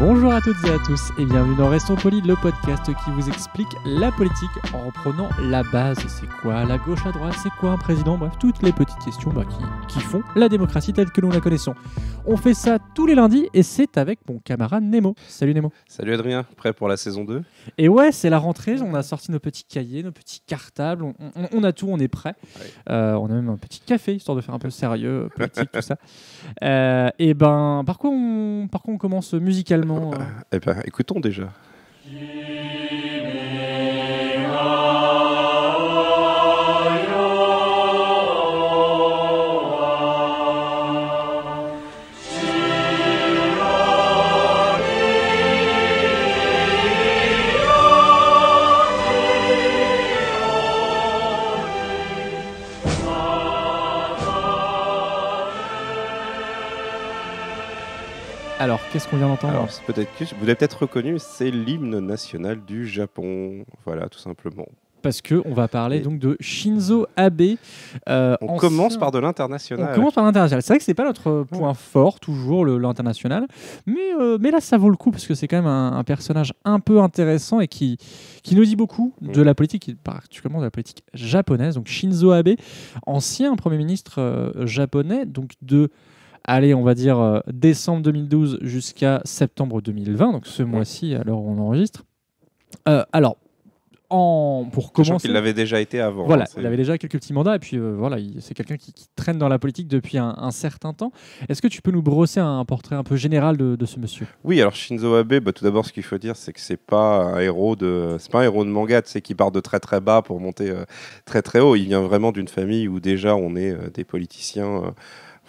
Bonjour à toutes et à tous et bienvenue dans Restons Polis, le podcast qui vous explique la politique en reprenant la base. C'est quoi la gauche, la droite, c'est quoi un président, bref, toutes les petites questions bah, qui, font la démocratie telle que nous la connaissons. On fait ça tous les lundis et c'est avec mon camarade Nemo. Salut Nemo. Salut Adrien, prêt pour la saison 2 Et ouais, c'est la rentrée, on a sorti nos petits cahiers, nos petits cartables, on, a tout, on est prêt. Euh, on a même un petit café histoire de faire un peu sérieux, politique, tout ça. Euh, et ben, par par quoi on commence musicalement eh bien, écoutons déjà. peut-être que vous l'avez peut-être reconnu, c'est l'hymne national du Japon. Voilà, tout simplement parce que on va parler donc de Shinzo Abe. Euh, on, commence par de l'international. On commence par l'international. C'est vrai que c'est pas notre point fort toujours l'international, mais euh, mais là ça vaut le coup parce que c'est quand même un, personnage un peu intéressant et qui qui nous dit beaucoup de mm. la politique, particulièrement de la politique japonaise. Donc Shinzo Abe, ancien premier ministre euh, japonais, donc de allez, on va dire euh, décembre 2012 jusqu'à septembre 2020, donc ce mois-ci, alors on enregistre. Euh, alors, en, pour commencer. Il l'avait déjà été avant. Voilà, hein, il avait déjà quelques petits mandats, et puis euh, voilà, c'est quelqu'un qui, traîne dans la politique depuis un, certain temps. Est-ce que tu peux nous brosser un, portrait un peu général de, ce monsieur Oui, alors Shinzo Abe, bah, tout d'abord, ce qu'il faut dire, c'est que c'est pas un héros de, c'est pas un héros de manga, tu sais, qui part de très très bas pour monter très très haut. Il vient vraiment d'une famille où déjà on est des politiciens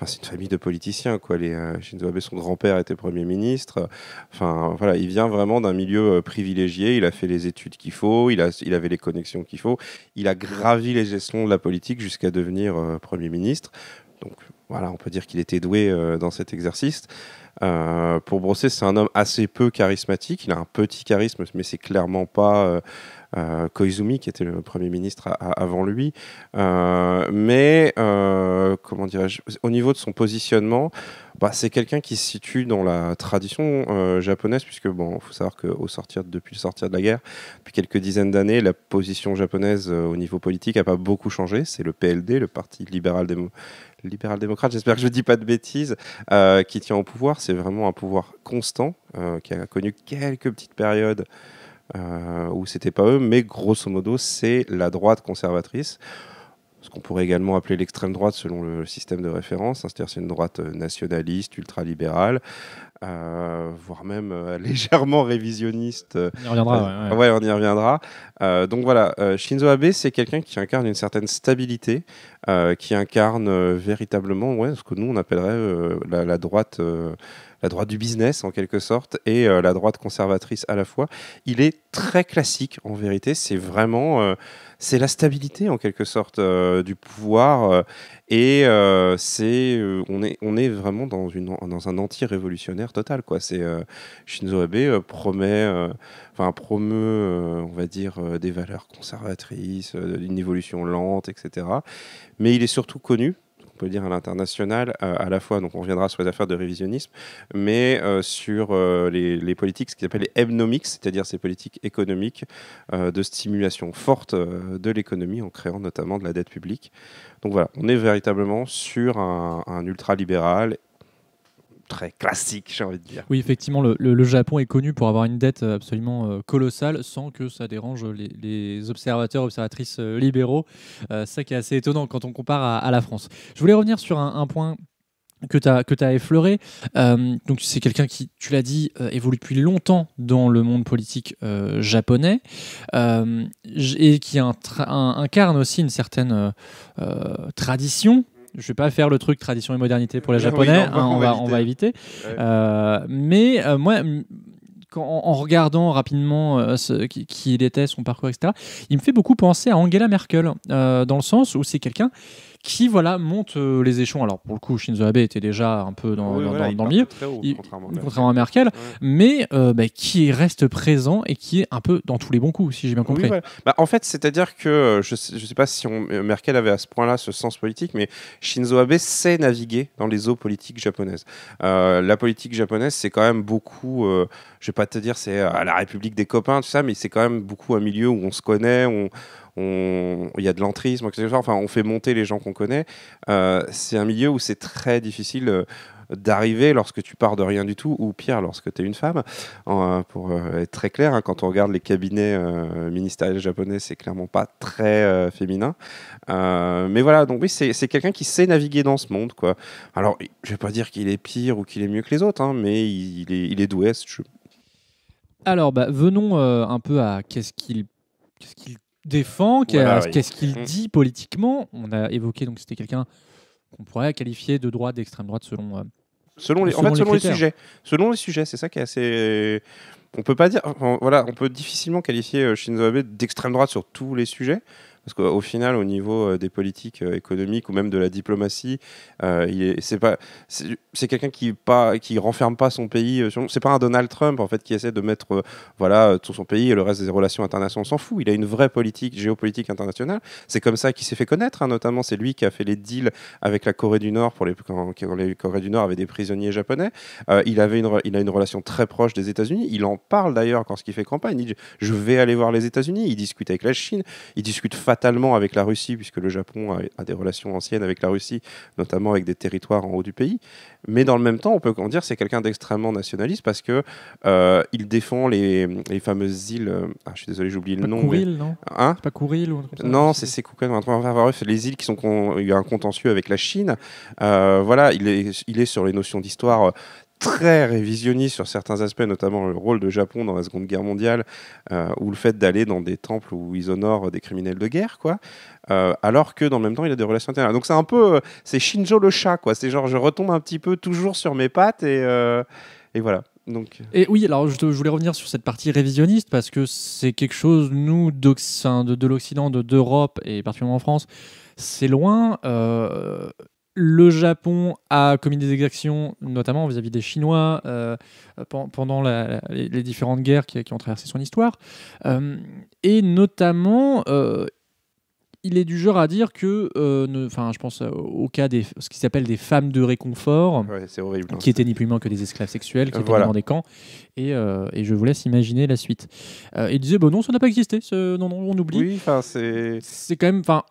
c'est une famille de politiciens, quoi. Les, euh, son grand-père était Premier ministre. Enfin, voilà, il vient vraiment d'un milieu euh, privilégié. Il a fait les études qu'il faut, il, a, il avait les connexions qu'il faut. Il a gravi les gestions de la politique jusqu'à devenir euh, Premier ministre. Donc, voilà, on peut dire qu'il était doué euh, dans cet exercice. Euh, pour Brosset, c'est un homme assez peu charismatique. Il a un petit charisme, mais c'est clairement pas euh, Koizumi qui était le premier ministre avant lui. mais comment dirais-je Au niveau de son positionnement, bah, c'est quelqu'un qui se situe dans la tradition euh, japonaise, puisque bon, faut savoir au sortir, depuis le sortir de la guerre, depuis quelques dizaines d'années, la position japonaise euh, au niveau politique n'a pas beaucoup changé. C'est le PLD, le Parti libéral, libéral-démocrate, j'espère que je ne dis pas de bêtises, euh, qui tient au pouvoir. C'est vraiment un pouvoir constant, qui a connu quelques petites périodes où c'était pas eux, mais grosso modo, c'est la droite conservatrice ce qu'on pourrait également appeler l'extrême droite selon le système de référence, hein, c'est-à-dire c'est une droite euh, nationaliste, ultralibérale, euh, voire même euh, légèrement révisionniste. On y reviendra. Oui, ouais, on y reviendra. donc voilà, Shinzo Abe, c'est quelqu'un qui incarne une certaine stabilité, qui incarne véritablement ouais, ce que nous on appellerait la, la, droite la droite du business en quelque sorte et euh, la droite conservatrice à la fois. Il est très classique en vérité. C'est vraiment euh, c'est la stabilité en quelque sorte euh, du pouvoir et c'est on est on est vraiment dans une dans un anti-révolutionnaire total quoi. C'est Shinzo Abe promet enfin promeut on va dire des valeurs conservatrices, une évolution lente, etc. Mais il est surtout connu peut dire, à l'international, à, la fois, donc on reviendra sur les affaires de révisionnisme, mais euh, sur euh, les, politiques, ce qu'ils appellent les ebnomics, c'est-à-dire ces politiques économiques euh, de stimulation forte de l'économie en créant notamment de la dette publique. Donc voilà, on est véritablement sur un, un ultralibéral très classique, j'ai envie de dire. Oui, effectivement, le, Japon est connu pour avoir une dette euh, absolument euh, colossale sans que ça dérange les, observateurs, observatrices euh, libéraux. C'est ça qui est assez étonnant quand on compare à, la France. Je voulais revenir sur un, point que tu as, as effleuré. donc c'est quelqu'un qui, tu l'as dit, évolue depuis longtemps dans le monde politique japonais et qui incarne aussi une certaine tradition je vais pas faire le truc tradition et modernité pour les japonais, on, va, éviter. mais moi, en, regardant rapidement euh, ce, qui, qui, il était, son parcours, etc., il me fait beaucoup penser à Angela Merkel, euh, dans le sens où c'est quelqu'un qui voilà monte euh, les échelons. Alors pour le coup, Shinzo Abe était déjà un peu dans, le milieu, contrairement, à Merkel, mais euh, bah, qui reste présent et qui est un peu dans tous les bons coups, si j'ai bien compris. Bah, en fait, c'est-à-dire que euh, je ne sais, pas si on, Merkel avait à ce point-là ce sens politique, mais Shinzo Abe sait naviguer dans les eaux politiques japonaises. la politique japonaise, c'est quand même beaucoup, je ne vais pas te dire c'est à la République des copains, tout ça, mais c'est quand même beaucoup un milieu où on se connaît, on, il y a de l'entrisme, enfin, on fait monter les gens qu'on connaît. Euh, c'est un milieu où c'est très difficile. Euh, d'arriver lorsque tu pars de rien du tout, ou pire, lorsque tu es une femme. Euh, pour être très clair, hein, quand on regarde les cabinets ministériels japonais, c'est clairement pas très féminin. mais voilà, donc oui, c'est quelqu'un qui sait naviguer dans ce monde. Quoi. Alors, je vais pas dire qu'il est pire ou qu'il est mieux que les autres, hein, mais il, est, il doué Alors, bah, venons un peu à qu'est-ce qu'il défend, qu'est-ce qu'il mm. dit politiquement. On a évoqué, donc c'était quelqu'un qu'on pourrait qualifier de droite, d'extrême droite selon. Euh, selon les, sujets. Selon les sujets, c'est ça qui est assez. On peut pas dire. voilà, on peut difficilement qualifier euh, Shinzo Abe d'extrême droite sur tous les sujets. Parce qu'au final, au niveau euh, des politiques euh, économiques ou même de la diplomatie, euh, c'est pas, c'est quelqu'un qui pas, qui renferme pas son pays. c'est pas un Donald Trump en fait qui essaie de mettre, voilà, tout son pays et le reste des relations internationales. On s'en fout. Il a une vraie politique géopolitique internationale. C'est comme ça qu'il s'est fait connaître. Hein, notamment, c'est lui qui a fait les deals avec la Corée du Nord pour les quand, les Corée du Nord avait des prisonniers japonais. il avait une, il a une relation très proche des États-Unis. Il en parle d'ailleurs quand il fait campagne. Il dit, je vais aller voir les États-Unis. Il discute avec la Chine. Il discute fatalement avec la Russie, puisque le Japon a, des relations anciennes avec la Russie, notamment avec des territoires en haut du pays. Mais dans le même temps, on peut en dire c'est quelqu'un d'extrêmement nationaliste parce que euh, il défend les, les fameuses îles. Euh, ah, je suis désolé, j'ai oublié le nom. Kouril, mais... non hein Pas Kouril ou Non, c'est c'est enfin, les îles qui sont y a un contentieux avec la Chine. Euh, voilà, il est, il est sur les notions d'histoire très révisionniste sur certains aspects, notamment le rôle de Japon dans la Seconde Guerre mondiale, euh, ou le fait d'aller dans des temples où ils honorent des criminels de guerre, quoi. Euh, alors que dans le même temps, il a des relations internes. Donc c'est un peu, euh, c'est Shinjo le chat, quoi. C'est genre, je retombe un petit peu toujours sur mes pattes et, et voilà. Donc... Et oui, alors je, voulais revenir sur cette partie révisionniste parce que c'est quelque chose, nous, de, de l'Occident, d'Europe et particulièrement en France, c'est loin le Japon a commis des exactions, notamment vis-à-vis des Chinois, euh, pendant les différentes guerres qui, ont traversé son histoire. Euh, et notamment, euh, il est du genre à dire que, enfin, je pense au cas des ce qui s'appelle des femmes de réconfort, hein. qui étaient ni plus moins que des esclaves sexuels, qui étaient dans des camps. Et, je vous laisse imaginer la suite. il disait, bon bah non, ça n'a pas existé, ce... non, on oublie. Oui, enfin, c'est. C'est quand même, enfin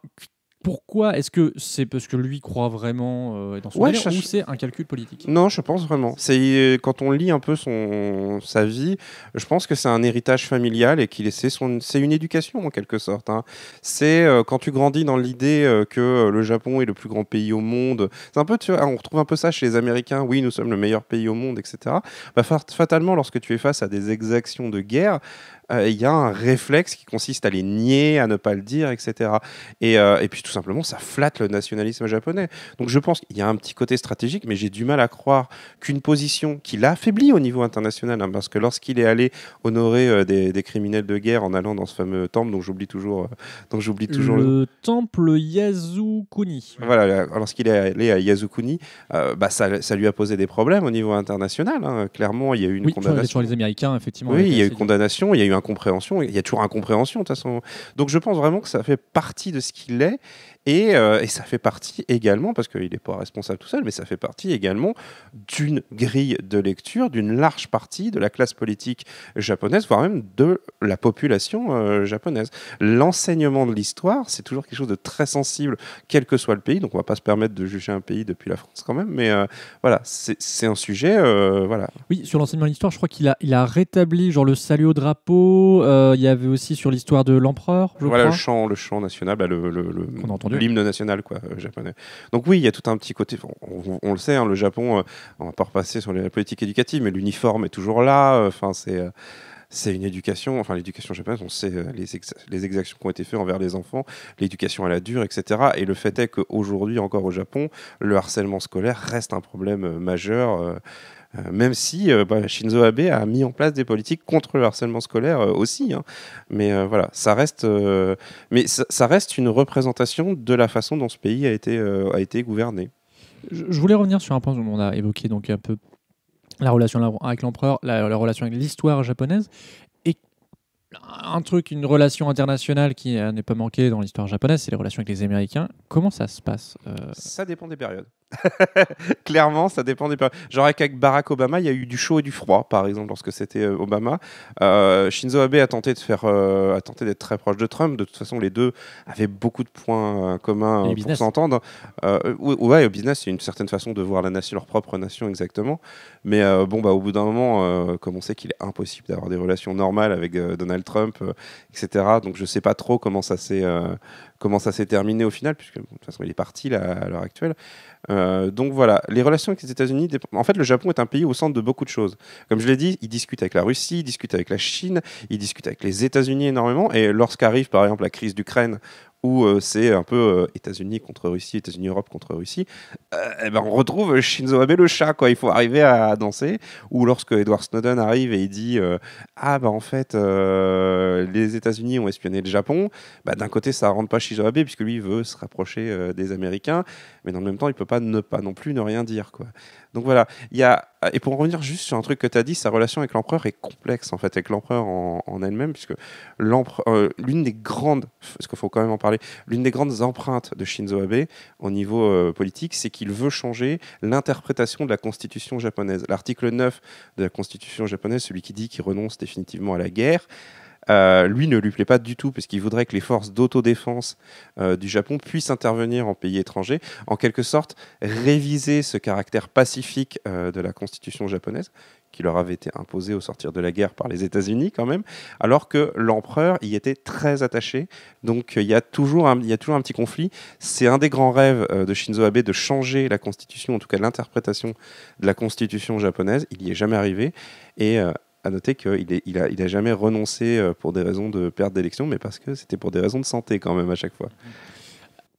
pourquoi Est-ce que c'est parce que lui croit vraiment euh, dans son ouais, ou c'est un calcul politique Non, je pense vraiment. C'est euh, quand on lit un peu son sa vie, je pense que c'est un héritage familial et qu'il c'est son c'est une éducation en quelque sorte. Hein. C'est euh, quand tu grandis dans l'idée que le Japon est le plus grand pays au monde. C'est un peu on retrouve un peu ça chez les Américains. Oui, nous sommes le meilleur pays au monde, etc. Bah, fatalement, lorsque tu es face à des exactions de guerre, euh, il y a un réflexe qui consiste à les nier, à ne pas le dire, etc. Et, euh, et puis tout simplement, ça flatte le nationalisme japonais. Donc je pense qu'il y a un petit côté stratégique, mais j'ai du mal à croire qu'une position qui l'a affaibli au niveau international, hein, parce que lorsqu'il est allé honorer euh, des, criminels de guerre en allant dans ce fameux temple, dont j'oublie toujours, dont j'oublie toujours le, temple Yasukuni. Voilà, lorsqu'il est allé à Yasukuni, bah, ça, ça, lui a posé des problèmes au niveau international. Hein. Clairement, il y a eu une condamnation. Sur les Américains, effectivement. Oui, il y a eu condamnation, il y a eu un compréhension, Il y a toujours incompréhension, de toute façon. Donc je pense vraiment que ça fait partie de ce qu'il est. Euh, et, ça fait partie également, parce qu'il n'est pas responsable tout seul, mais ça fait partie également d'une grille de lecture d'une large partie de la classe politique japonaise, voire même de la population euh, japonaise. L'enseignement de l'histoire, c'est toujours quelque chose de très sensible, quel que soit le pays. Donc on ne va pas se permettre de juger un pays depuis la France quand même, mais euh, voilà, c'est un sujet. voilà. Oui, sur l'enseignement de l'histoire, je crois qu'il a, il a rétabli genre le salut au drapeau. Il y avait aussi sur l'histoire de l'empereur. Voilà le chant, le national, bah, le, le, l'hymne national quoi, euh, japonais. Donc oui, il y a tout un petit côté, on, le sait, hein, le Japon, euh, on va pas repasser sur la politique éducative, mais l'uniforme est toujours là, euh, enfin c'est c'est une éducation, enfin l'éducation japonaise, on sait les, les, exactions qui ont été faites envers les enfants, l'éducation à la dure, etc. Et le fait est qu'aujourd'hui, encore au Japon, le harcèlement scolaire reste un problème majeur. Euh, même si euh, bah, Shinzo Abe a mis en place des politiques contre le harcèlement scolaire euh, aussi. Hein. Mais voilà, ça reste, mais ça, reste une représentation de la façon dont ce pays a été, a été gouverné. Je voulais revenir sur un point on a évoqué donc un peu la relation avec l'empereur, la, relation avec l'histoire japonaise et un truc, une relation internationale qui n'est pas manquée dans l'histoire japonaise, c'est les relations avec les Américains. Comment ça se passe Ça dépend des périodes. Clairement, ça dépend des périodes. Genre avec Barack Obama, il y a eu du chaud et du froid, par exemple, lorsque c'était euh, Obama. Euh, Shinzo Abe a tenté de faire, euh, d'être très proche de Trump. De toute façon, les deux avaient beaucoup de points communs pour s'entendre. ouais, au business, a une certaine façon de voir la nation, leur propre nation, exactement. Mais bon, bah, au bout d'un moment, comme on sait qu'il est impossible d'avoir des relations normales avec Donald Trump, etc. Donc, je sais pas trop comment ça s'est, comment ça s'est terminé au final, puisque de toute façon, il est parti là, à l'heure actuelle. Euh, donc voilà, les relations avec les États-Unis, en fait, le Japon est un pays au centre de beaucoup de choses. Comme je l'ai dit, il discute avec la Russie, il discute avec la Chine, il discute avec les États-Unis énormément. Et lorsqu'arrive par exemple la crise d'Ukraine où euh, c'est un peu euh, États-Unis contre Russie, États-Unis Europe contre Russie, euh, eh ben on retrouve Shinzo Abe le chat quoi. Il faut arriver à, danser. Ou lorsque Edward Snowden arrive et il dit ah bah ben, en fait les États-Unis ont espionné le Japon, bah, d'un côté ça rentre pas Shinzo Abe puisque lui veut se rapprocher des Américains, mais dans le même temps il peut pas ne pas non plus ne rien dire quoi. Donc voilà, il y a, et pour revenir juste sur un truc que tu as dit, sa relation avec l'empereur est complexe en fait, avec l'empereur en, elle-même, puisque euh, l'une des grandes, parce qu'il faut quand même en parler, l'une des grandes empreintes de Shinzo Abe au niveau euh, politique, c'est qu'il veut changer l'interprétation de la constitution japonaise. L'article 9 de la constitution japonaise, celui qui dit qu'il renonce définitivement à la guerre, euh, lui ne lui plaît pas du tout parce qu'il voudrait que les forces d'autodéfense euh, du Japon puissent intervenir en pays étranger, en quelque sorte réviser ce caractère pacifique euh, de la constitution japonaise qui leur avait été imposé au sortir de la guerre par les États-Unis quand même, alors que l'empereur y était très attaché. Donc il y, a toujours un, il y a toujours un petit conflit. C'est un des grands rêves de Shinzo Abe de changer la constitution, en tout cas l'interprétation de la constitution japonaise. Il n'y est jamais arrivé. Et à noter qu'il n'a il a, jamais renoncé euh, pour des raisons de perte d'élection, mais parce que c'était pour des raisons de santé quand même à chaque fois.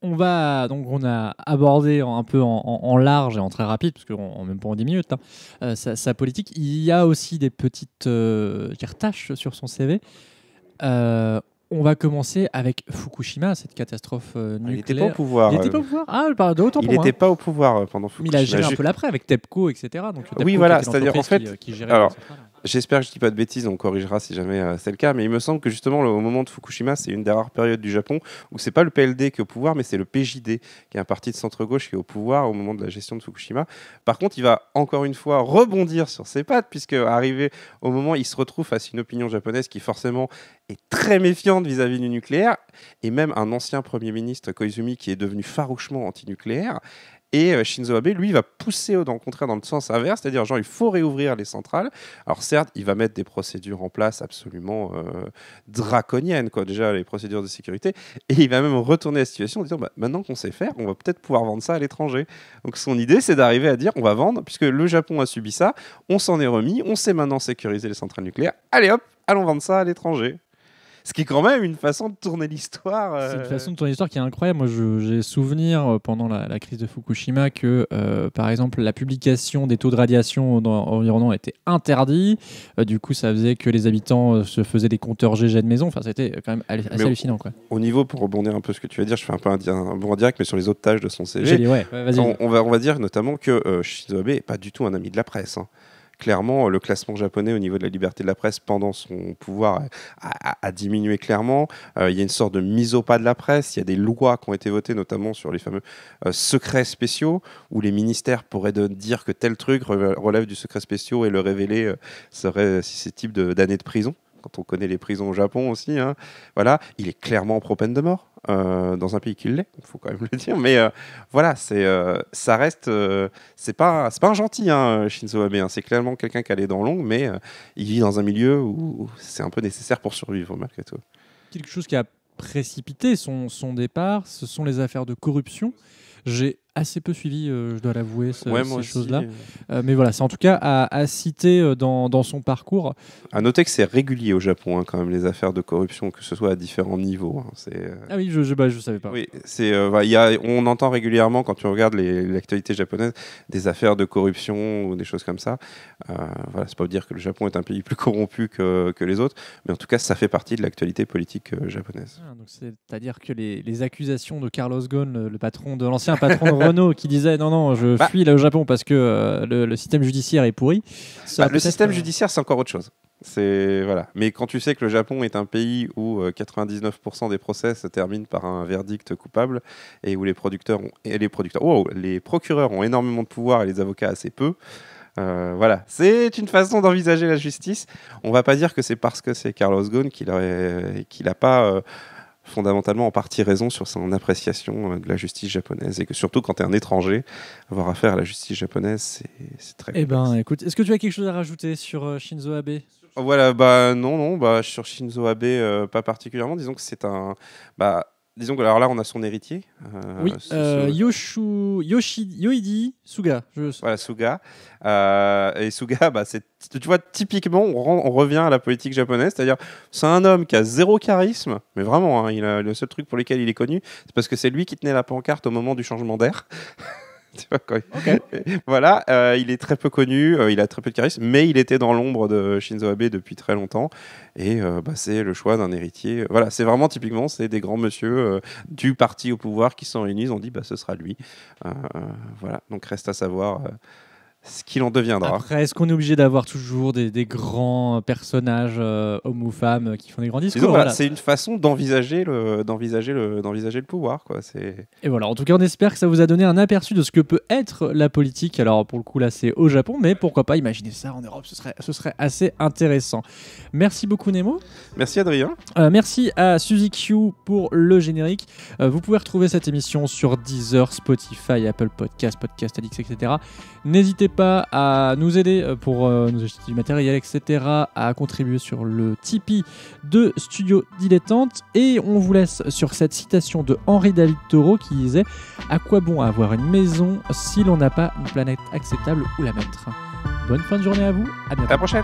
On va donc on a abordé un peu en, large et en très rapide, parce qu'on même pas en 10 minutes, hein, euh, sa, politique. Il y a aussi des petites euh, tâches sur son CV. Euh, on va commencer avec Fukushima, cette catastrophe ah, nucléaire. Il n'était pas au pouvoir. Il n'était pas au pouvoir. Ah, bah, Il pas au pouvoir pendant Fukushima. Mais il a géré un peu l'après avec TEPCO, etc. Donc, oui, voilà, c'est-à-dire qu'en fait. Qui, alors, J'espère que je dis pas de bêtises, on corrigera si jamais euh, c'est le cas, mais il me semble que justement au moment de Fukushima, c'est une des rares périodes du Japon où c'est pas le PLD qui est au pouvoir, mais c'est le PJD, qui est un parti de centre-gauche qui est au pouvoir au moment de la gestion de Fukushima. Par contre, il va encore une fois rebondir sur ses pattes, puisque arrivé au moment, il se retrouve face à une opinion japonaise qui forcément est très méfiante vis-à-vis du nucléaire, et même un ancien Premier ministre, Koizumi, qui est devenu farouchement antinucléaire, nucléaire et euh, Shinzo Abe, lui, va pousser au contraire dans le sens inverse, c'est-à-dire genre il faut réouvrir les centrales. Alors certes, il va mettre des procédures en place absolument euh, draconiennes, quoi, déjà les procédures de sécurité, et il va même retourner la situation en disant bah, maintenant qu'on sait faire, on va peut-être pouvoir vendre ça à l'étranger. Donc son idée, c'est d'arriver à dire on va vendre, puisque le Japon a subi ça, on s'en est remis, on sait maintenant sécuriser les centrales nucléaires, allez hop, allons vendre ça à l'étranger. Ce qui est quand même une façon de tourner l'histoire. C'est une euh, façon de tourner l'histoire qui est incroyable. Moi, j'ai souvenir euh, pendant la, crise de Fukushima que, euh, par exemple, la publication des taux de radiation dans était interdite. du coup, ça faisait que les habitants se faisaient des compteurs GG de maison. Enfin, c'était quand même assez hallucinant. Quoi. Au, niveau, pour rebondir un peu ce que tu vas dire, je fais un peu un, un direct, mais sur les autres tâches de son CG. on, va, on va dire notamment que Shizuabe n'est pas du tout un ami de la presse. Hein clairement, le classement japonais au niveau de la liberté de la presse pendant son pouvoir a, diminué clairement. Euh, il y a une sorte de mise au pas de la presse. Il y a des lois qui ont été votées, notamment sur les fameux euh, secrets spéciaux, où les ministères pourraient dire que tel truc relève du secret spéciaux et le révéler euh, serait serait types d'années de, de prison quand on connaît les prisons au Japon aussi. Hein, voilà, il est clairement pro peine de mort euh, dans un pays qui l'est, il faut quand même le dire. Mais euh, voilà, c'est euh, ça reste, c'est pas pas un gentil hein, Shinzo Abe. Hein, c'est clairement quelqu'un qui allait dans longues, mais il vit dans un milieu où, c'est un peu nécessaire pour survivre malgré tout. Quelque chose qui a précipité son, son départ, ce sont les affaires de corruption. J'ai assez peu suivi, euh, je dois l'avouer, ces choses-là. Euh, mais voilà, c'est en tout cas à, citer euh, dans, son parcours. À noter que c'est régulier au Japon, hein, quand même, les affaires de corruption, que ce soit à différents niveaux. Hein. Ah oui, je ne bah, savais pas. Oui, c'est, y a, on entend régulièrement, quand tu regardes l'actualité japonaise, des affaires de corruption ou des choses comme ça. voilà, c'est pas dire que le Japon est un pays plus corrompu que, les autres, mais en tout cas, ça fait partie de l'actualité politique japonaise. Ah, c'est-à-dire que les, accusations de Carlos Ghosn, patron de l'ancien patron de Renault qui disait non, non, je bah. fuis le au Japon parce que euh, le, système judiciaire est pourri. Bah, le système euh, judiciaire, c'est encore autre chose. C'est voilà. Mais quand tu sais que le Japon est un pays où 99% euh, des procès se terminent par un verdict coupable et où les producteurs et les producteurs, les procureurs ont énormément de pouvoir et les avocats assez peu. voilà, c'est une façon d'envisager la justice. On va pas dire que c'est parce que c'est Carlos Ghosn qu'il n'a pas fondamentalement en partie raison sur son appréciation euh, de la justice japonaise et que surtout quand tu es un étranger, avoir affaire à la justice japonaise, c'est très. Eh ben, écoute, est-ce que tu as quelque chose à rajouter sur euh, Shinzo Abe voilà, bah non, non, bah sur Shinzo Abe, euh, pas particulièrement. Disons que c'est un, bah, Disons que alors là, on a son héritier. Euh, oui, euh, Yoshi, Yoidi Suga. Voilà, Suga. Euh, et Suga, bah, tu vois, typiquement, on, revient à la politique japonaise. C'est-à-dire, c'est un homme qui a zéro charisme, mais vraiment, hein, il le seul truc pour lequel il est connu, c'est parce que c'est lui qui tenait la pancarte au moment du changement d'air. voilà, euh, il est très peu connu, euh, il a très peu de charisme, mais il était dans l'ombre de Shinzo Abe depuis très longtemps. Et euh, bah, c'est le choix d'un héritier. Voilà, c'est vraiment typiquement, c'est des grands monsieur du parti au pouvoir qui sont réunis, ont dit, bah, ce sera lui. voilà, donc reste à savoir ce qu'il en deviendra. Après, est-ce qu'on est obligé d'avoir toujours des, grands personnages, euh, hommes ou femmes, euh, qui font des grands discours C'est une façon d'envisager le, d'envisager le, d'envisager le pouvoir. Quoi. C'est... Et voilà, en tout cas, on espère que ça vous a donné un aperçu de ce que peut être la politique. Alors, pour le coup, là, c'est au Japon, mais pourquoi pas imaginer ça en Europe, ce serait, ce serait assez intéressant. Merci beaucoup, Nemo. Merci, Adrien. Euh, merci à Suzy Q pour le générique. vous pouvez retrouver cette émission sur Deezer, Spotify, Apple Podcasts, Podcast Addict, etc. N'hésitez pas à nous aider euh, pour euh, nous acheter du matériel, etc. à contribuer sur le Tipeee de Studio Dilettante. Et on vous laisse sur cette citation de Henri David Thoreau qui disait À quoi bon avoir une maison si l'on n'a pas une planète acceptable où la mettre Bonne fin de journée à vous, à bientôt. À la prochaine